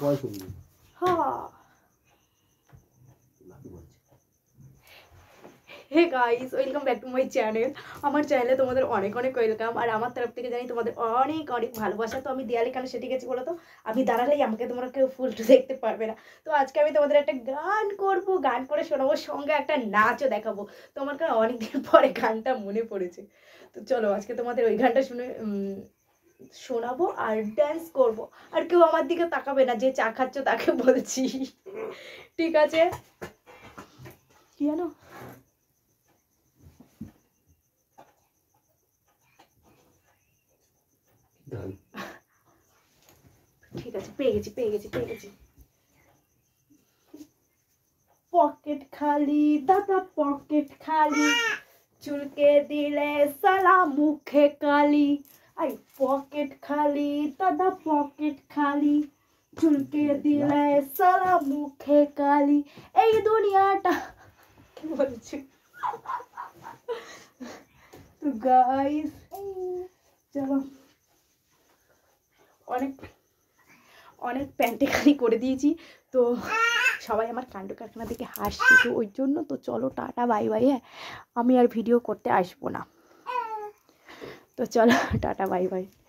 হ্যাঁ। Hey guys welcome back to my channel আমার চ্যানেলে তোমাদের অনেক অনেক ওয়েলকাম আর আমার তরফ থেকে জানি তোমাদের অনেক অনেক ভালোবাসা তো আমি দেয়ালে কেন সেটি গেছি বলো তো আমি দাঁড়ালেই আমাকে তোমরা কেউ ফুল দেখতে পারবে না তো আজকে আমি তোমাদের একটা গান করব গান করে শোনাবো সঙ্গে একটা নাচও দেখাবো তোমার কারণ অনেকদিন পরে গানটা মনে পড়েছে তো চলো আজকে তোমাদের ওই গানটা শুনে শোনাবো আর ড্যান্স করব আর কেউ আমার দিকে তাকাবে না যে চা খাচ্ছ তাকে বলছি ঠিক আছে কি জানো ঠিক আছে পেয়ে গেছি পেয়ে গেছি পেয়ে গেছি পকেট খালি দাদা পকেট খালি চুলকে দিলে সালা মুখে কালি পকেট খালি দাদা পকেট খালি চুলকে দিলে সারা মুখে কালি এই দুনিয়াটা কি বলছি তো গাইস চলো অনেক অনেক প্যান্টে খালি করে দিয়েছি তো সবাই আমার কাণ্ড কারখানা থেকে হাসছি তো ওই জন্য তো চলো টাটা বাই বাই হ্যাঁ আমি আর ভিডিও করতে আসবো না তো চলো টাটা বাই বাই